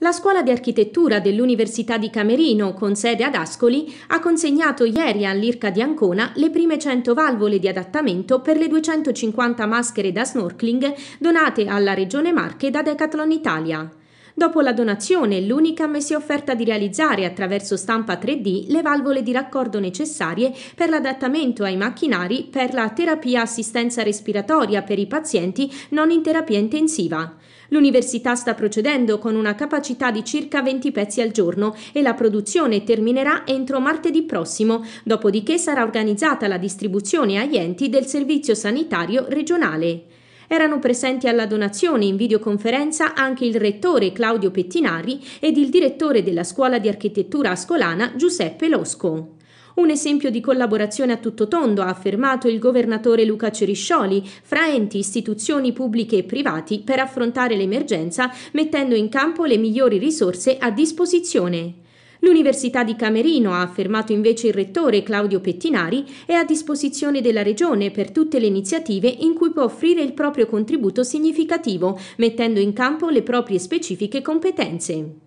La scuola di architettura dell'Università di Camerino, con sede ad Ascoli, ha consegnato ieri all'IRCA di Ancona le prime 100 valvole di adattamento per le 250 maschere da snorkeling donate alla Regione Marche da Decathlon Italia. Dopo la donazione, l'Unicam si è offerta di realizzare attraverso stampa 3D le valvole di raccordo necessarie per l'adattamento ai macchinari per la terapia assistenza respiratoria per i pazienti non in terapia intensiva. L'università sta procedendo con una capacità di circa 20 pezzi al giorno e la produzione terminerà entro martedì prossimo, dopodiché sarà organizzata la distribuzione agli enti del servizio sanitario regionale. Erano presenti alla donazione in videoconferenza anche il rettore Claudio Pettinari ed il direttore della scuola di architettura ascolana Giuseppe Losco. Un esempio di collaborazione a tutto tondo, ha affermato il governatore Luca Ceriscioli, fra enti, istituzioni pubbliche e privati per affrontare l'emergenza mettendo in campo le migliori risorse a disposizione. L'Università di Camerino, ha affermato invece il rettore Claudio Pettinari, è a disposizione della Regione per tutte le iniziative in cui può offrire il proprio contributo significativo, mettendo in campo le proprie specifiche competenze.